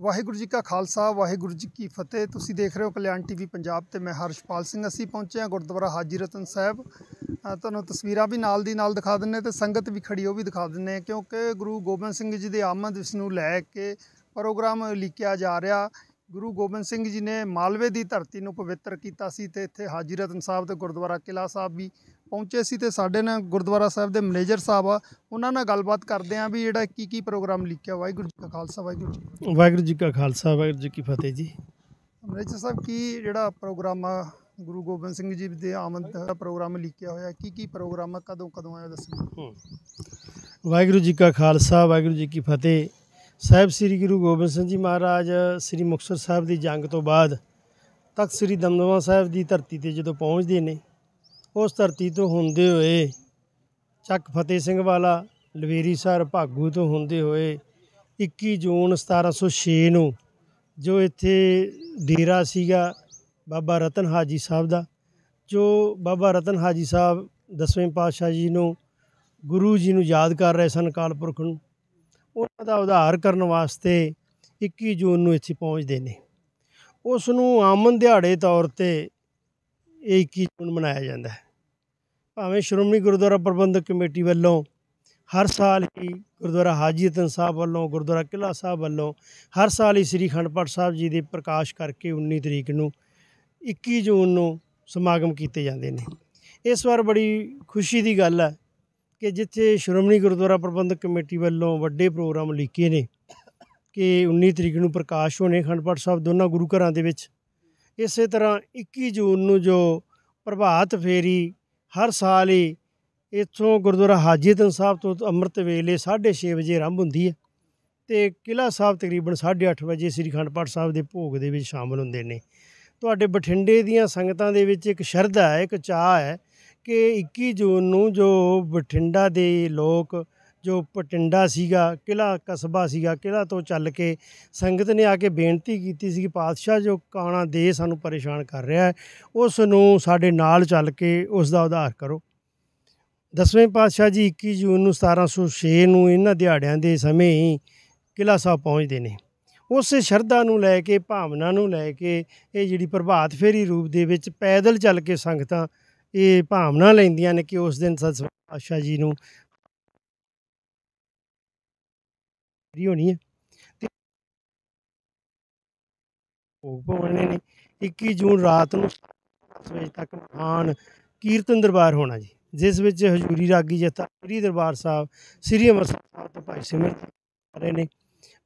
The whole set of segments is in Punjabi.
ਵਾਹਿਗੁਰੂ ਜੀ ਕਾ ਖਾਲਸਾ ਵਾਹਿਗੁਰੂ ਜੀ ਕੀ ਫਤਿਹ ਤੁਸੀਂ ਦੇਖ ਰਹੇ ਹੋ ਕਲਿਆਣ ਟੀਵੀ ਪੰਜਾਬ ਤੇ ਮੈਂ ਹਰਸ਼ਪਾਲ ਸਿੰਘ ਅਸੀਂ ਪਹੁੰਚੇ ਹਾਂ ਗੁਰਦੁਆਰਾ ਹਾਜੀ ਰਤਨ ਸਾਹਿਬ ਤੁਹਾਨੂੰ ਤਸਵੀਰਾਂ ਵੀ ਨਾਲ ਦੀ ਨਾਲ ਦਿਖਾ ਦਿੰਨੇ ਤੇ ਸੰਗਤ ਵੀ ਖੜੀ ਉਹ ਵੀ ਦਿਖਾ ਦਿੰਨੇ ਕਿਉਂਕਿ ਗੁਰੂ ਗੋਬਿੰਦ ਸਿੰਘ ਜੀ ਦੇ ਆਮਦ ਇਸ ਨੂੰ ਲੈ ਕੇ ਪ੍ਰੋਗਰਾਮ ਲਿਖਿਆ ਜਾ ਰਿਹਾ ਗੁਰੂ ਗੋਬਿੰਦ ਸਿੰਘ ਜੀ ਨੇ ਮਾਲਵੇ ਦੀ ਧਰਤੀ ਨੂੰ ਪਵਿੱਤਰ ਕੀਤਾ ਸੀ ਤੇ ਇੱਥੇ ਹਾਜੀ ਰਤਨ ਸਾਹਿਬ ਤੇ ਗੁਰਦੁਆਰਾ ਕਿਲਾ ਸਾਹਿਬ ਵੀ ਪਹੁੰਚੇ ਸੀ ਤੇ ਸਾਡੇ ਨਾਲ ਗੁਰਦੁਆਰਾ ਸਾਹਿਬ ਦੇ ਮੈਨੇਜਰ ਸਾਹਿਬ ਆ ਉਹਨਾਂ ਨਾਲ ਗੱਲਬਾਤ ਕਰਦੇ ਆ ਵੀ ਜਿਹੜਾ ਕੀ ਕੀ ਪ੍ਰੋਗਰਾਮ ਲਿਖਿਆ ਵਾਹਿਗੁਰੂ ਜੀ ਕਾ ਖਾਲਸਾ ਵਾਹਿਗੁਰੂ ਜੀ ਵਾਹਿਗੁਰੂ ਜੀ ਕਾ ਖਾਲਸਾ ਵਾਹਿਗੁਰੂ ਜੀ ਕੀ ਫਤਿਹ ਜੀ ਮੈਨੇਜਰ ਸਾਹਿਬ ਕੀ ਜਿਹੜਾ ਪ੍ਰੋਗਰਾਮ ਆ ਗੁਰੂ ਗੋਬਿੰਦ ਸਿੰਘ ਜੀ ਦੇ ਆਮਦ ਦਾ ਪ੍ਰੋਗਰਾਮ ਲਿਖਿਆ ਹੋਇਆ ਕੀ ਕੀ ਪ੍ਰੋਗਰਾਮ ਆ ਕਦੋਂ ਕਦੋਂ ਆਇਆ ਦੱਸੋ ਵਾਹਿਗੁਰੂ ਜੀ ਕਾ ਖਾਲਸਾ ਵਾਹਿਗੁਰੂ ਜੀ ਕੀ ਫਤਿਹ ਸਾਹਿਬ ਸ੍ਰੀ ਗੁਰੂ ਗੋਬਿੰਦ ਸਿੰਘ ਜੀ ਮਹਾਰਾਜ ਸ੍ਰੀ ਮੁਕਤਸਰ ਸਾਹਿਬ ਦੀ ਜੰਗ ਤੋਂ ਬਾਅਦ ਤਖਤ ਸ੍ਰੀ ਦਮਦਮਾ ਸਾਹਿਬ ਦੀ ਧਰਤੀ ਤੇ ਜਦੋਂ ਪਹੁੰਚਦੇ ਨੇ ਉਸ ਧਰਤੀ ਤੋਂ ਹੁੰਦੇ ਹੋਏ ਚੱਕ ਫਤਿਹ ਸਿੰਘ ਵਾਲਾ ਲਵੇਰੀ ਸਰ ਭਾਗੂ ਤੋਂ ਹੁੰਦੇ ਹੋਏ 21 ਜੂਨ 1706 ਨੂੰ ਜੋ ਇੱਥੇ ਡੇਰਾ ਸੀਗਾ ਬਾਬਾ ਰਤਨ ਹਾਜੀ ਸਾਹਿਬ ਦਾ ਜੋ ਬਾਬਾ ਰਤਨ ਹਾਜੀ ਸਾਹਿਬ ਦਸਵੇਂ ਪਾਤਸ਼ਾਹ ਜੀ ਨੂੰ ਗੁਰੂ ਜੀ ਨੂੰ ਯਾਦ ਕਰ ਰਹੇ ਸਨ ਕਾਲਪੁਰਖ ਨੂੰ ਉਹਨਾਂ ਦਾ ਉਧਾਰ ਕਰਨ ਵਾਸਤੇ 21 ਜੂਨ ਨੂੰ ਇੱਥੇ ਪਹੁੰਚਦੇ ਨੇ ਉਸ ਨੂੰ ਆਮਨ ਦਿਹਾੜੇ ਤੌਰ ਤੇ ਇਹ 21 ਜੂਨ ਮਨਾਇਆ ਜਾਂਦਾ ਹੈ ਭਾਵੇਂ ਸ਼੍ਰੋਮਣੀ ਗੁਰਦੁਆਰਾ ਪ੍ਰਬੰਧਕ ਕਮੇਟੀ ਵੱਲੋਂ ਹਰ ਸਾਲ ਹੀ ਗੁਰਦੁਆਰਾ ਹਾਜੀ ਤਨ ਸਾਹਿਬ ਵੱਲੋਂ ਗੁਰਦੁਆਰਾ ਕਿਲਾ ਸਾਹਿਬ ਵੱਲੋਂ ਹਰ ਸਾਲ ਹੀ ਸ੍ਰੀ ਖੰਡਪਾਠ ਸਾਹਿਬ ਜੀ ਦੇ ਪ੍ਰਕਾਸ਼ ਕਰਕੇ 19 ਤਰੀਕ ਨੂੰ 21 ਜੂਨ ਨੂੰ ਸਮਾਗਮ ਕੀਤੇ ਜਾਂਦੇ ਨੇ ਇਸ ਵਾਰ ਬੜੀ ਖੁਸ਼ੀ ਦੀ ਗੱਲ ਹੈ ਕਿ ਜਿੱਥੇ ਸ਼੍ਰੋਮਣੀ ਗੁਰਦੁਆਰਾ ਪ੍ਰਬੰਧਕ ਕਮੇਟੀ ਵੱਲੋਂ ਵੱਡੇ ਪ੍ਰੋਗਰਾਮ ਲਿਖੇ ਨੇ ਕਿ 19 ਤਰੀਕ ਨੂੰ ਪ੍ਰਕਾਸ਼ ਹੋਣੇ ਖੰਡਪਾਠ ਸਾਹਿਬ ਦੋਨਾਂ ਗੁਰੂ ਘਰਾਂ ਦੇ ਵਿੱਚ ਇਸੇ ਤਰ੍ਹਾਂ 21 ਜੂਨ ਨੂੰ ਜੋ ਪ੍ਰਭਾਤ ਫੇਰੀ ਹਰ ਸਾਲ ਹੀ ਇੱਥੋਂ ਗੁਰਦੁਆਰਾ ਤਨ ਸਾਹਿਬ ਤੋਂ ਅੰਮ੍ਰਿਤ ਵੇਲੇ 6:30 ਵਜੇ ਆਰੰਭ ਹੁੰਦੀ ਹੈ ਤੇ ਕਿਲਾ ਸਾਹਿਬ ਤਕਰੀਬਨ 8:30 ਵਜੇ ਸ੍ਰੀ ਖੰਡ ਪਾਠ ਸਾਹਿਬ ਦੇ ਭੋਗ ਦੇ ਵਿੱਚ ਸ਼ਾਮਲ ਹੁੰਦੇ ਨੇ ਤੁਹਾਡੇ ਬਠਿੰਡੇ ਦੀਆਂ ਸੰਗਤਾਂ ਦੇ ਵਿੱਚ ਇੱਕ ਸ਼ਰਧਾ ਹੈ ਇੱਕ ਚਾਹ ਹੈ ਕਿ 21 ਜੂਨ ਨੂੰ ਜੋ ਬਠਿੰਡਾ ਦੇ ਲੋਕ ਜੋ ਪਟਿੰਡਾ ਸੀਗਾ ਕਿਲਾ ਕਸਬਾ ਸੀਗਾ ਕਿਲਾ ਤੋਂ ਚੱਲ ਕੇ ਸੰਗਤ ਨੇ ਆ ਕੇ ਬੇਨਤੀ ਕੀਤੀ ਸੀ ਕਿ ਪਾਤਸ਼ਾਹ ਜੋ ਕਾਣਾ ਦੇ ਸਾਨੂੰ ਪਰੇਸ਼ਾਨ ਕਰ ਰਿਹਾ ਉਸ ਨੂੰ ਸਾਡੇ ਨਾਲ ਚੱਲ ਕੇ ਉਸ ਦਾ ਉਧਾਰ ਕਰੋ ਦਸਵੇਂ ਪਾਤਸ਼ਾਹ ਜੀ 21 ਜੂਨ ਨੂੰ 1706 ਨੂੰ ਇਹਨਾਂ ਦਿਹਾੜਿਆਂ ਦੇ ਸਮੇਂ ਹੀ ਕਿਲਾ ਸਾਹਿਬ ਪਹੁੰਚਦੇ ਨੇ ਉਸ ਸ਼ਰਧਾ ਨੂੰ ਲੈ ਕੇ ਭਾਵਨਾ ਨੂੰ ਲੈ ਕੇ ਇਹ ਜਿਹੜੀ ਪ੍ਰਭਾਤ ਫੇਰੀ ਰੂਪ ਦੇ ਵਿੱਚ ਪੈਦਲ ਚੱਲ ਕੇ ਸੰਗਤਾਂ ਇਹ ਭਾਵਨਾ ਲੈਂਦੀਆਂ ਨੇ ਕਿ ਉਸ ਦਿਨ ਸਤਿ ਅਕਾਲ ਜੀ ਨੂੰ ਜਿਹੜੀ ਹੋਣੀ ਹੈ ਤੇ ਉਹ ਪਾਉਣੇ ਨੇ 21 ਜੂਨ ਰਾਤ ਨੂੰ ਸਵੇਰ ਵਜੇ ਤੱਕ ਮਹਾਨ ਕੀਰਤਨ ਦਰਬਾਰ ਹੋਣਾ ਜੀ ਜਿਸ ਵਿੱਚ ਹਜੂਰੀ ਰਾਗੀ ਜਥਾ ਸ੍ਰੀ ਦਰਬਾਰ ਸਾਹਿਬ ਸ੍ਰੀ ਅੰਮ੍ਰਿਤਸਰ ਸਾਹਿਬ ਤੋਂ ਭਾਈ ਸਿਮਰ ਰਹੇ ਨੇ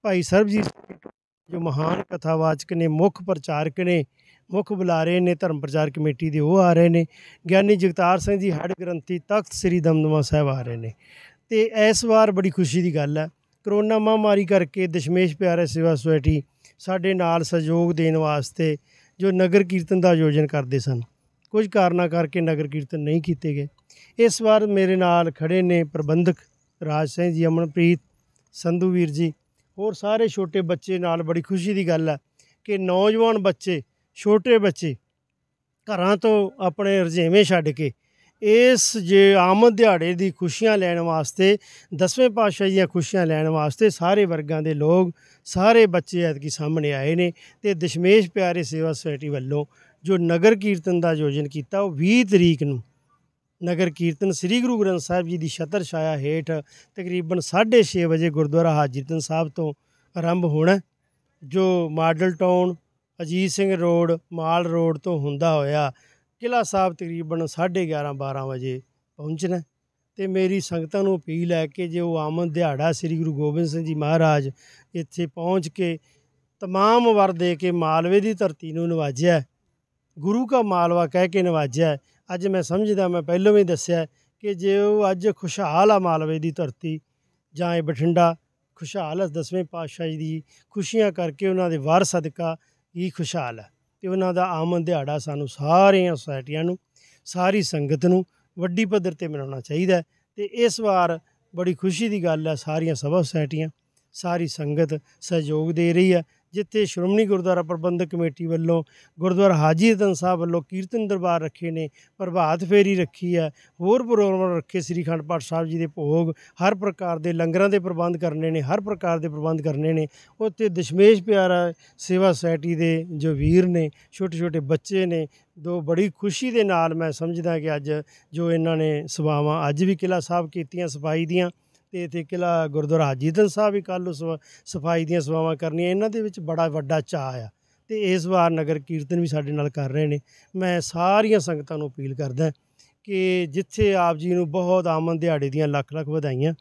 ਭਾਈ ਸਰਬਜੀਤ ਜੋ ਮਹਾਨ ਕਥਾਵਾਚਕ ਨੇ ਮੁੱਖ ਪ੍ਰਚਾਰਕ ਨੇ ਮੁੱਖ ਬੁਲਾਰੇ ਨੇ ਧਰਮ ਪ੍ਰਚਾਰ ਕਮੇਟੀ ਦੇ ਉਹ ਆ ਰਹੇ ਨੇ ਗਿਆਨੀ ਜਗਤਾਰ ਸਿੰਘ ਜੀ ਹੱਡ ਗ੍ਰੰਥੀ ਤਖਤ ਸ੍ਰੀ ਦਮਦਮਾ ਸਾਹਿਬ ਆ ਰਹੇ ਨੇ ਤੇ ਇਸ ਵਾਰ ਬੜੀ ਖੁਸ਼ੀ ਦੀ ਗੱਲ ਹੈ ਕਰੋਨਾ ਮਹਾਮਾਰੀ ਕਰਕੇ ਦਸ਼ਮੇਸ਼ ਪਿਆਰੇ ਸੇਵਾ ਸੁਸਾਇਟੀ ਸਾਡੇ ਨਾਲ ਸਹਿਯੋਗ ਦੇਣ ਵਾਸਤੇ ਜੋ ਨਗਰ ਕੀਰਤਨ ਦਾ ਆਯੋਜਨ ਕਰਦੇ ਸਨ ਕੁਝ ਕਾਰਨਾ ਕਰਕੇ ਨਗਰ ਕੀਰਤਨ ਨਹੀਂ ਕੀਤੇ ਗਏ ਇਸ ਵਾਰ ਮੇਰੇ ਨਾਲ ਖੜੇ ਨੇ ਪ੍ਰਬੰਧਕ ਰਾਜ ਸਿੰਘ ਜੀ ਅਮਨਪ੍ਰੀਤ ਸੰਧੂ ਵੀਰ ਜੀ ਹੋਰ ਸਾਰੇ ਛੋਟੇ ਬੱਚੇ ਨਾਲ ਬੜੀ ਖੁਸ਼ੀ ਦੀ ਗੱਲ ਹੈ ਕਿ ਨੌਜਵਾਨ ਬੱਚੇ ਛੋਟੇ ਬੱਚੇ ਘਰਾਂ ਤੋਂ ਆਪਣੇ ਰਜੇਵੇਂ ਛੱਡ ਕੇ ਇਸ ਜੇ ਆਮਦ ਦਿਹਾੜੇ ਦੀ ਖੁਸ਼ੀਆਂ ਲੈਣ ਵਾਸਤੇ ਦਸਵੇਂ ਪਾਤਸ਼ਾਹ ਦੀਆਂ ਖੁਸ਼ੀਆਂ ਲੈਣ ਵਾਸਤੇ ਸਾਰੇ ਵਰਗਾਂ ਦੇ ਲੋਕ ਸਾਰੇ ਬੱਚੇ ਐਤਕੀ ਸਾਹਮਣੇ ਆਏ ਨੇ ਤੇ ਦਸ਼ਮੇਸ਼ ਪਿਆਰੇ ਸੇਵਾ ਸੁਸਾਇਟੀ ਵੱਲੋਂ ਜੋ ਨਗਰ ਕੀਰਤਨ ਦਾ ਆਯੋਜਨ ਕੀਤਾ ਉਹ 20 ਤਰੀਕ ਨੂੰ ਨਗਰ ਕੀਰਤਨ ਸ੍ਰੀ ਗੁਰੂ ਗ੍ਰੰਥ ਸਾਹਿਬ ਜੀ ਦੀ ਛਤਰ ਛਾਇਆ ਹੇਠ ਤਕਰੀਬਨ 6:30 ਵਜੇ ਗੁਰਦੁਆਰਾ ਹਾਜੀਰਤਨ ਸਾਹਿਬ ਤੋਂ ਆਰੰਭ ਹੋਣਾ ਜੋ Model Town Ajit Singh Road Mall Road ਤੋਂ ਹੁੰਦਾ ਹੋਇਆ ਕਿਲਾ ਸਾਹਿਬ ਤਕਰੀਬਨ 11:30 12 ਵਜੇ ਪਹੁੰਚਣਾ ਤੇ ਮੇਰੀ ਸੰਗਤਾਂ ਨੂੰ ਅਪੀਲ ਹੈ ਕਿ ਜੇ ਉਹ ਆਮਨ ਦਿਹਾੜਾ ਸ੍ਰੀ ਗੁਰੂ ਗੋਬਿੰਦ ਸਿੰਘ ਜੀ ਮਹਾਰਾਜ ਇੱਥੇ ਪਹੁੰਚ ਕੇ तमाम ਵਰ ਦੇ ਕੇ ਮਾਲਵੇ ਦੀ ਧਰਤੀ ਨੂੰ ਨਵਾਜਿਆ ਗੁਰੂ ਕਾ ਮਾਲਵਾ ਕਹਿ ਕੇ ਨਵਾਜਿਆ ਅੱਜ ਮੈਂ ਸਮਝਦਾ ਮੈਂ ਪਹਿਲਾਂ ਵੀ ਦੱਸਿਆ ਕਿ ਜੇ ਉਹ ਅੱਜ ਖੁਸ਼ਹਾਲ ਆ ਮਾਲਵੇ ਦੀ ਧਰਤੀ ਜਾਂ ਇਹ ਬਠਿੰਡਾ ਖੁਸ਼ਹਾਲ ਹੈ ਦਸਵੇਂ ਪਾਤਸ਼ਾਹ ਜੀ ਦੀ ਖੁਸ਼ੀਆਂ ਕਰਕੇ ਉਹਨਾਂ ਦੇ ਵਾਰ ਸਦਕਾ ਹੀ ਖੁਸ਼ਹਾਲ ਹੈ ਤੇ ਉਹਨਾਂ ਦਾ ਆਮਨ ਦਿਹਾੜਾ ਸਾਨੂੰ ਸਾਰੀਆਂ ਸੁਸਾਇਟੀਆਂ ਨੂੰ ਸਾਰੀ ਸੰਗਤ ਨੂੰ ਵੱਡੀ ਪੱਧਰ ਤੇ ਮਨਾਉਣਾ ਚਾਹੀਦਾ ਹੈ ਤੇ ਇਸ ਵਾਰ ਬੜੀ ਖੁਸ਼ੀ ਦੀ ਗੱਲ ਹੈ ਸਾਰੀਆਂ ਸਭਾ ਸੁਸਾਇਟੀਆਂ ਸਾਰੀ ਸੰਗਤ ਸਹਿਯੋਗ ਦੇ ਰਹੀ ਹੈ ਜਿੱਥੇ ਸ਼੍ਰੋਮਣੀ ਗੁਰਦੁਆਰਾ ਪ੍ਰਬੰਧਕ ਕਮੇਟੀ ਵੱਲੋਂ ਗੁਰਦੁਆਰਾ ਹਾਜੀ ਰਤਨ ਸਾਹਿਬ ਵੱਲੋਂ ਕੀਰਤਨ ਦਰਬਾਰ ਰੱਖੇ ਨੇ ਪ੍ਰਭਾਤ ਫੇਰੀ ਰੱਖੀ ਹੈ ਹੋਰ ਪ੍ਰੋਗਰਾਮ ਰੱਖੇ ਸ੍ਰੀ ਖੰਡ ਪਾਠ ਸਾਹਿਬ ਜੀ ਦੇ ਭੋਗ ਹਰ ਪ੍ਰਕਾਰ ਦੇ ਲੰਗਰਾਂ ਦੇ ਪ੍ਰਬੰਧ ਕਰਨੇ ਨੇ ਹਰ ਪ੍ਰਕਾਰ ਦੇ ਪ੍ਰਬੰਧ ਕਰਨੇ ਨੇ ਉੱਥੇ ਦਸ਼ਮੇਸ਼ ਪਿਆਰਾ ਸੇਵਾ ਸੋਸਾਇਟੀ ਦੇ ਜੋ ਵੀਰ ਨੇ ਛੋਟੇ ਛੋਟੇ ਬੱਚੇ ਨੇ ਦੋ ਬੜੀ ਖੁਸ਼ੀ ਦੇ ਨਾਲ ਮੈਂ ਸਮਝਦਾ ਕਿ ਅੱਜ ਜੋ ਇਹਨਾਂ ਨੇ ਸਵਾਵਾਂ ਅੱਜ ਵੀ ਕਿਲਾ ਸਾਹਿਬ ਕੀਤੀਆਂ ਸਫਾਈ ਦੀਆਂ ਤੇ ਇਥੇ ਕਿਲਾ ਗੁਰਦੁਆਰਾ ਹਾਜੀਦਨ ਸਾਹਿਬ ਵੀ ਕੱਲ ਸਫਾਈ ਦੀਆਂ ਸਵਾਵਾਂ ਕਰਨੀਆਂ ਇਹਨਾਂ ਦੇ ਵਿੱਚ ਬੜਾ ਵੱਡਾ ਚਾਹ ਆ ਤੇ ਇਸ ਵਾਰ ਨਗਰ ਕੀਰਤਨ ਵੀ ਸਾਡੇ ਨਾਲ ਕਰ ਰਹੇ ਨੇ ਮੈਂ ਸਾਰੀਆਂ ਸੰਗਤਾਂ ਨੂੰ ਅਪੀਲ ਕਰਦਾ ਕਿ ਜਿੱਥੇ ਆਪ ਜੀ ਨੂੰ ਬਹੁਤ ਆਮਨ ਦਿਹਾੜੇ ਦੀਆਂ ਲੱਖ ਲੱਖ ਵਧਾਈਆਂ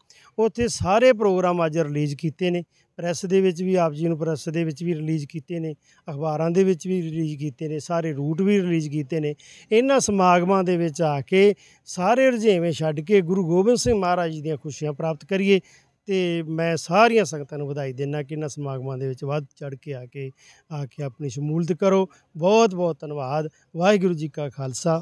ਉੱਥੇ ਸਾਰੇ ਪ੍ਰੋਗਰਾਮ ਅੱਜ ਰਿਲੀਜ਼ ਕੀਤੇ ਨੇ ਪ੍ਰੈਸ ਦੇ ਵਿੱਚ ਵੀ ਆਪ ਜੀ ਨੂੰ ਪ੍ਰੈਸ ਦੇ ਵਿੱਚ ਵੀ ਰਿਲੀਜ਼ ਕੀਤੇ ਨੇ ਅਖਬਾਰਾਂ ਦੇ ਵਿੱਚ ਵੀ ਰਿਲੀਜ਼ ਕੀਤੇ ਨੇ ਸਾਰੇ ਰੂਟ ਵੀ ਰਿਲੀਜ਼ ਕੀਤੇ ਨੇ ਇਹਨਾਂ ਸਮਾਗਮਾਂ ਦੇ ਵਿੱਚ ਆ ਕੇ ਸਾਰੇ ਰੁਝੇਵੇਂ ਛੱਡ ਕੇ ਗੁਰੂ ਗੋਬਿੰਦ ਸਿੰਘ ਮਹਾਰਾਜ ਜੀ ਦੀਆਂ ਖੁਸ਼ੀਆਂ ਪ੍ਰਾਪਤ ਕਰੀਏ ਤੇ ਮੈਂ ਸਾਰੀਆਂ ਸੰਗਤਾਂ ਨੂੰ ਵਧਾਈ ਦਿੰਨਾ ਕਿ ਇਹਨਾਂ ਸਮਾਗਮਾਂ ਦੇ ਵਿੱਚ ਵੱਧ ਚੜ ਕੇ ਆ ਕੇ ਆ ਕੇ ਆਪਣੀ ਸ਼ਮੂਲਤ ਕਰੋ ਬਹੁਤ ਬਹੁਤ ਧੰਨਵਾਦ ਵਾਹਿਗੁਰੂ ਜੀ ਕਾ ਖਾਲਸਾ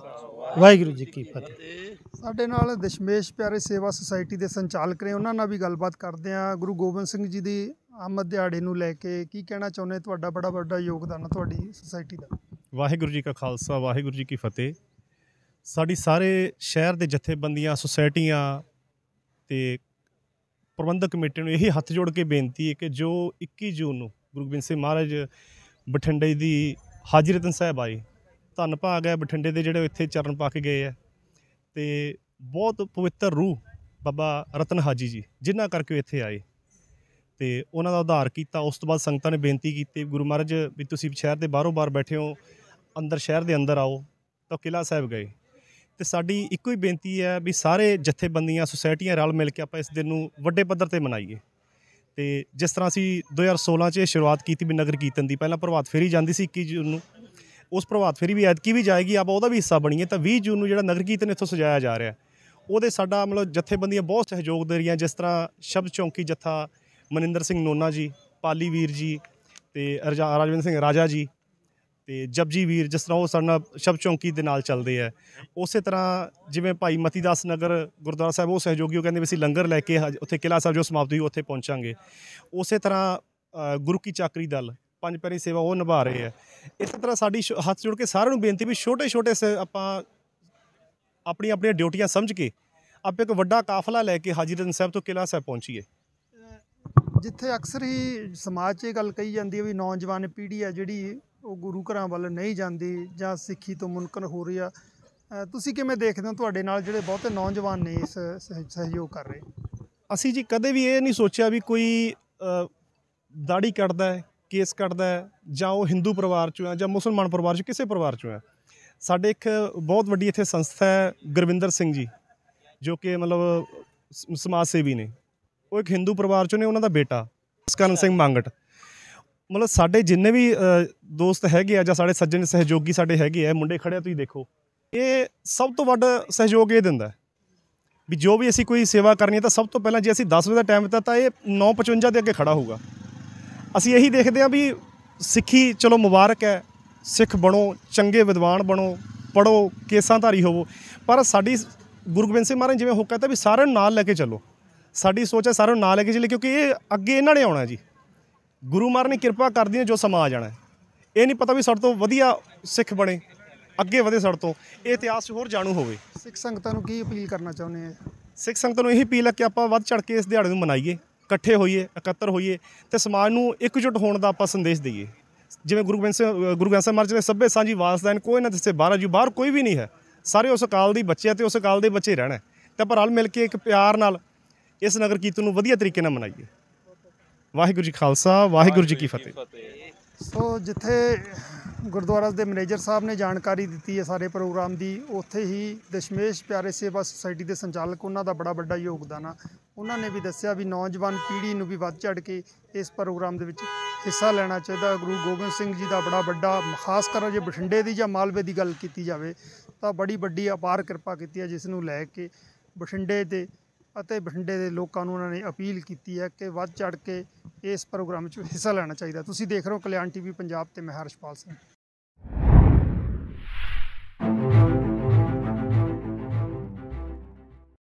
ਵਾਹਿਗੁਰੂ ਜੀ ਕੀ ਫਤਿਹ ਸਾਡੇ ਨਾਲ ਦਸ਼ਮੇਸ਼ ਪਿਆਰੇ ਸੇਵਾ ਸੁਸਾਇਟੀ ਦੇ ਸੰਚਾਲਕ ਨੇ ਉਹਨਾਂ ਨਾਲ ਵੀ ਗੱਲਬਾਤ ਕਰਦੇ ਆ ਗੁਰੂ ਗੋਬਿੰਦ ਸਿੰਘ ਜੀ ਦੀ ਆਮਦ ਦਿਹਾੜੇ ਨੂੰ ਲੈ ਕੇ ਕੀ ਕਹਿਣਾ ਚਾਹੁੰਦੇ ਤੁਹਾਡਾ ਬੜਾ ਵੱਡਾ ਯੋਗਦਾਨ ਹੈ ਤੁਹਾਡੀ ਸੁਸਾਇਟੀ ਦਾ ਵਾਹਿਗੁਰੂ ਜੀ ਕਾ ਖਾਲਸਾ ਵਾਹਿਗੁਰੂ ਜੀ ਕੀ ਫਤਿਹ ਸਾਡੀ ਸਾਰੇ ਸ਼ਹਿਰ ਦੇ ਜਥੇਬੰਦੀਆਂ ਸੁਸਾਇਟੀਆਂ ਤੇ ਪ੍ਰਬੰਧਕ ਕਮੇਟੀ ਨੂੰ ਇਹੀ ਹੱਥ ਜੋੜ ਕੇ ਬੇਨਤੀ ਹੈ ਕਿ ਜੋ 21 ਜੂਨ ਨੂੰ ਗੁਰੂ ਗੋਬਿੰਦ ਸਿੰਘ ਮਹਾਰਾਜ ਬਠਿੰਡੇ ਦੀ ਹਾਜ਼ਰਤਨ ਸਾਹਿਬ ਆਏ ਧੰਨ ਭਾਗ ਹੈ ਬਠਿੰਡੇ ਦੇ ਜਿਹੜੇ ਇੱਥੇ ਚਰਨ ਪਾ ਕੇ ਗਏ ਆ ਤੇ ਬਹੁਤ ਪਵਿੱਤਰ ਰੂਹ ਬਾਬਾ ਰਤਨ ਹਾਜੀ ਜੀ ਜਿਨ੍ਹਾਂ ਕਰਕੇ ਇੱਥੇ ਆਏ ਤੇ ਉਹਨਾਂ ਦਾ ਉਧਾਰ ਕੀਤਾ ਉਸ ਤੋਂ ਬਾਅਦ ਸੰਗਤਾਂ ਨੇ ਬੇਨਤੀ ਕੀਤੀ ਗੁਰੂ ਮਹਾਰਾਜ ਵੀ ਤੁਸੀਂ ਸ਼ਹਿਰ ਦੇ ਬਾਹਰੋਂ ਬਾਹਰ ਬੈਠੇ ਹੋ ਅੰਦਰ ਸ਼ਹਿਰ ਦੇ ਅੰਦਰ ਆਓ ਤਾਂ ਕਿਲਾ ਸਾਹਿਬ ਗਏ ਤੇ ਸਾਡੀ ਇੱਕੋ ਹੀ ਬੇਨਤੀ ਹੈ ਵੀ ਸਾਰੇ ਜਥੇਬੰਦੀਆਂ ਸੁਸਾਇਟੀਆਂ ਰਲ ਮਿਲ ਕੇ ਆਪਾਂ ਇਸ ਦਿਨ ਨੂੰ ਵੱਡੇ ਪੱਧਰ ਤੇ ਮਨਾਈਏ ਤੇ ਜਿਸ ਤਰ੍ਹਾਂ ਅਸੀਂ 2016 'ਚ ਇਹ ਸ਼ੁਰੂਆਤ ਕੀਤੀ ਵੀ ਨਗਰ ਕੀਰਤਨ ਦੀ ਪਹਿਲਾਂ ਪ੍ਰਭਾਤ ਫੇਰੀ ਜਾਂਦੀ ਸੀ 21 ਜੂਨ ਨੂੰ ਉਸ ਪ੍ਰਭਾਤ ਫੇਰੀ ਵੀ ਐਤਕੀ ਵੀ ਜਾਏਗੀ ਆਪਾਂ ਉਹਦਾ ਵੀ ਹਿੱਸਾ ਬਣੀਏ ਤਾਂ 20 ਜੂਨ ਨੂੰ ਜਿਹੜਾ ਨਗਰ ਕੀਰਤਨ ਇੱਥੋਂ ਸਜਾਇਆ ਜਾ ਰਿਹਾ ਉਹਦੇ ਸਾਡਾ ਮਤਲਬ ਜਥੇਬੰਦੀਆਂ ਬਹੁਤ ਸਹਿਯੋਗ ਦੇ ਰਹੀਆਂ ਜਿਸ ਤਰ੍ਹਾਂ ਸ਼ਬਦ ਚੌਂਕੀ ਜਥਾ ਮਨਿੰਦਰ ਸਿੰਘ ਨੋਨਾ ਜੀ ਪਾਲੀ ਵੀਰ ਜੀ ਤੇ ਰਾਜਵਿੰਦਰ ਸਿੰਘ ਰਾਜਾ ਜੀ ਤੇ ਜਪਜੀ ਵੀਰ ਜਿਸ ਤਰ੍ਹਾਂ ਉਹ ਸਾਡਾ ਸ਼ਬ ਚੌਂਕੀ ਦੇ ਨਾਲ ਚੱਲਦੇ ਆ ਉਸੇ ਤਰ੍ਹਾਂ ਜਿਵੇਂ ਭਾਈ ਮਤੀਦਾਸ ਨਗਰ ਗੁਰਦੁਆਰਾ ਸਾਹਿਬ ਉਹ ਸਹਿਯੋਗੀ ਉਹ ਕਹਿੰਦੇ ਵੀ ਅਸੀਂ ਲੰਗਰ ਲੈ ਕੇ ਉੱਥੇ ਕਿਲਾ ਸਾਹਿਬ ਜੋ ਸਮਾਪਤ ਹੋਈ ਉੱਥੇ ਪਹੁੰਚਾਂਗੇ ਉਸੇ ਤਰ੍ਹਾਂ ਗੁਰੂ ਕੀ ਚਾਕਰੀ ਦਲ ਪੰਜ ਪੈਰੀ ਸੇਵਾ ਉਹ ਨਿਭਾ ਰਹੇ ਆ ਇਸੇ ਤਰ੍ਹਾਂ ਸਾਡੀ ਹੱਥ ਜੋੜ ਕੇ ਸਾਰਿਆਂ ਨੂੰ ਬੇਨਤੀ ਵੀ ਛੋਟੇ ਛੋਟੇ ਆਪਾਂ ਆਪਣੀ ਆਪਣੀਆਂ ਡਿਊਟੀਆਂ ਸਮਝ ਕੇ ਆਪੇ ਇੱਕ ਵੱਡਾ ਕਾਫਲਾ ਲੈ ਕੇ ਰਣ ਸਾਹਿਬ ਤੋਂ ਕਿਲਾ ਸਾਹਿਬ ਪਹੁੰਚੀਏ ਜਿੱਥੇ ਅਕਸਰ ਹੀ ਸਮਾਜ 'ਚ ਇਹ ਗੱਲ ਕਹੀ ਜਾਂਦੀ ਹੈ ਵੀ ਨੌਜਵਾਨ ਪੀੜ੍ਹੀ ਆ ਜਿਹੜੀ ਉਹ ਗੁਰੂ ਘਰਾਂ ਵੱਲ ਨਹੀਂ ਜਾਂਦੀ ਜਾਂ ਸਿੱਖੀ ਤੋਂ ਮੁਨਕਰ ਹੋ ਰਹੀ ਆ ਤੁਸੀਂ ਕਿਵੇਂ ਦੇਖਦੇ ਹੋ ਤੁਹਾਡੇ ਨਾਲ ਜਿਹੜੇ ਬਹੁਤੇ ਨੌਜਵਾਨ ਨੇ ਇਸ ਸਹਿਯੋਗ ਕਰ ਰਹੇ ਅਸੀਂ ਜੀ ਕਦੇ ਵੀ ਇਹ ਨਹੀਂ ਸੋਚਿਆ ਵੀ ਕੋਈ ਦਾੜੀ ਕੱਟਦਾ ਹੈ ਕੇਸ ਕੱਟਦਾ ਹੈ ਜਾਂ ਉਹ ਹਿੰਦੂ ਪਰਿਵਾਰ ਚੋਂ ਆ ਜਾਂ ਮੁਸਲਮਾਨ ਪਰਿਵਾਰ ਚੋਂ ਕਿਸੇ ਪਰਿਵਾਰ ਚੋਂ ਆ ਸਾਡੇ ਇੱਕ ਬਹੁਤ ਵੱਡੀ ਇੱਥੇ ਸੰਸਥਾ ਹੈ ਗੁਰਵਿੰਦਰ ਸਿੰਘ ਜੀ ਜੋ ਕਿ ਮਤਲਬ ਸਮਾਜ ਸੇਵੀ ਨੇ ਉਹ ਇੱਕ ਹਿੰਦੂ ਪਰਿਵਾਰ ਚੋਂ ਨੇ ਉਹਨਾਂ ਦਾ ਬੇਟਾ ਸਕਰਨ ਸਿੰਘ ਮੰਗਟ ਮਤਲਬ ਸਾਡੇ ਜਿੰਨੇ ਵੀ ਦੋਸਤ ਹੈਗੇ ਆ ਜਾਂ ਸਾਡੇ ਸੱਜਣ ਸਹਿਯੋਗੀ ਸਾਡੇ ਹੈਗੇ ਆ ਮੁੰਡੇ ਖੜੇ ਆ ਤੁਸੀਂ ਦੇਖੋ ਇਹ ਸਭ ਤੋਂ ਵੱਡਾ ਸਹਿਯੋਗ ਇਹ ਦਿੰਦਾ ਵੀ ਜੋ ਵੀ ਅਸੀਂ ਕੋਈ ਸੇਵਾ ਕਰਨੀ ਹੈ ਤਾਂ ਸਭ ਤੋਂ ਪਹਿਲਾਂ ਜੇ ਅਸੀਂ 10 ਵਜੇ ਦਾ ਟਾਈਮ ਦਿੱਤਾ ਤਾਂ ਇਹ 9:55 ਦੇ ਅੱਗੇ ਖੜਾ ਹੋਊਗਾ ਅਸੀਂ ਇਹੀ ਦੇਖਦੇ ਆ ਵੀ ਸਿੱਖੀ ਚਲੋ ਮੁਬਾਰਕ ਹੈ ਸਿੱਖ ਬਣੋ ਚੰਗੇ ਵਿਦਵਾਨ ਬਣੋ ਪੜੋ ਕੇਸਾਂ ਧਾਰੀ ਹੋਵੋ ਪਰ ਸਾਡੀ ਗੁਰੂ ਗੋਬਿੰਦ ਸਿੰਘ ਮਹਾਰਾਜ ਜਿਵੇਂ ਹੁਕਮ ਕਹਤਾ ਵੀ ਸਾਰਿਆਂ ਨਾਲ ਲੈ ਕੇ ਚੱਲੋ ਸਾਡੀ ਸੋਚ ਹੈ ਸਾਰਿਆਂ ਨਾਲ ਲੈ ਕੇ ਚੱਲੇ ਕਿਉਂਕਿ ਇਹ ਅੱਗੇ ਇਹਨਾਂ ਨੇ ਆਉਣਾ ਜੀ ਗੁਰੂ ਮਾਰ ਨੇ ਕਿਰਪਾ ਕਰਦੀ ਨੇ ਜੋ ਸਮਾ ਆ ਜਾਣਾ ਇਹ ਨਹੀਂ ਪਤਾ ਵੀ ਸਾਡੇ ਤੋਂ ਵਧੀਆ ਸਿੱਖ ਬਣੇ ਅੱਗੇ ਵਧੇ ਸਾਡੇ ਤੋਂ ਇਹ ਇਤਿਹਾਸ ਹੋਰ ਜਾਣੂ ਹੋਵੇ ਸਿੱਖ ਸੰਗਤਾਂ ਨੂੰ ਕੀ ਅਪੀਲ ਕਰਨਾ ਚਾਹੁੰਦੇ ਆ ਸਿੱਖ ਸੰਗਤਾਂ ਨੂੰ ਇਹੀ ਅਪੀਲ ਹੈ ਕਿ ਆਪਾਂ ਵੱਧ ਚੜ ਕੇ ਇਸ ਦਿਹਾੜੇ ਨੂੰ ਮਨਾਈਏ ਇਕੱਠੇ ਹੋਈਏ ਇਕੱਤਰ ਹੋਈਏ ਤੇ ਸਮਾਜ ਨੂੰ ਇਕਜੁੱਟ ਹੋਣ ਦਾ ਆਪਾਂ ਸੰਦੇਸ਼ ਦਈਏ ਜਿਵੇਂ ਗੁਰੂ ਗ੍ਰੰਥ ਗੁਰੂ ਗ੍ਰੰਥ ਸਾਹਿਬ ਮਹਾਰਾਜ ਦੇ ਸਭੇ ਸਾਂਝੀ ਵਾਸਦਾਨ ਕੋਈ ਨਾ ਦਿੱਸੇ ਬਾਹਰ ਜੀ ਬਾਹਰ ਕੋਈ ਵੀ ਨਹੀਂ ਹੈ ਸਾਰੇ ਉਸ ਕਾਲ ਦੇ ਬੱਚੇ ਆ ਤੇ ਉਸ ਕਾਲ ਦੇ ਬੱਚੇ ਰਹਿਣਾ ਤੇ ਪਰ ਹਲ ਮਿਲ ਕੇ ਇੱਕ ਪਿਆਰ ਨਾਲ ਇਸ ਨਗਰ ਕੀਰਤਨ ਨੂੰ ਵਧੀਆ ਤਰੀਕੇ ਨਾਲ ਮਨਾਈਏ ਵਾਹਿਗੁਰੂ ਜੀ ਖਾਲਸਾ ਵਾਹਿਗੁਰੂ ਜੀ ਕੀ ਫਤਿਹ ਸੋ ਜਿੱਥੇ ਗੁਰਦੁਆਰਾ ਦੇ ਮੈਨੇਜਰ ਸਾਹਿਬ ਨੇ ਜਾਣਕਾਰੀ ਦਿੱਤੀ ਹੈ ਸਾਰੇ ਪ੍ਰੋਗਰਾਮ ਦੀ ਉੱਥੇ ਹੀ ਦਸ਼ਮੇਸ਼ ਪਿਆਰੇ ਸੇਵਾ ਸੁਸਾਇਟੀ ਦੇ ਸੰਚਾਲਕ ਉਹਨਾਂ ਦਾ ਬੜਾ ਵੱਡਾ ਯੋਗਦਾਨ ਆ ਉਹਨਾਂ ਨੇ ਵੀ ਦੱਸਿਆ ਵੀ ਨੌਜਵਾਨ ਪੀੜ੍ਹੀ ਨੂੰ ਵੀ ਵੱਧ ਚੜ ਕੇ ਇਸ ਪ੍ਰੋਗਰਾਮ ਦੇ ਵਿੱਚ ਹਿੱਸਾ ਲੈਣਾ ਚਾਹੀਦਾ ਗੁਰੂ ਗੋਬਿੰਦ ਸਿੰਘ ਜੀ ਦਾ ਬੜਾ ਵੱਡਾ ਖਾਸ ਕਰ ਜੇ ਬਠਿੰਡੇ ਦੀ ਜਾਂ ਮਾਲਵੇ ਦੀ ਗੱਲ ਕੀਤੀ ਜਾਵੇ ਤਾਂ ਬੜੀ ਵੱਡੀ ਅਪਾਰ ਕਿਰਪਾ ਕੀਤੀ ਹੈ ਜਿਸ ਨੂੰ ਲੈ ਕੇ ਬਠਿੰਡੇ ਦੇ ਅਤੇ ਬਠਿੰਡੇ ਦੇ ਲੋਕਾਂ ਨੂੰ ਉਹਨਾਂ ਨੇ ਅਪੀਲ ਕੀਤੀ ਹੈ ਕਿ ਵੱਧ ਚੜ ਕੇ ਇਸ ਪ੍ਰੋਗਰਾਮ 'ਚ ਹਿੱਸਾ ਲੈਣਾ ਚਾਹੀਦਾ ਤੁਸੀਂ ਦੇਖ ਰਹੇ ਹੋ ਕਲਿਆਣ ਟੀਵੀ ਪੰਜਾਬ ਤੇ ਮਹਾਰਸ਼ਪਾਲ ਸਿੰਘ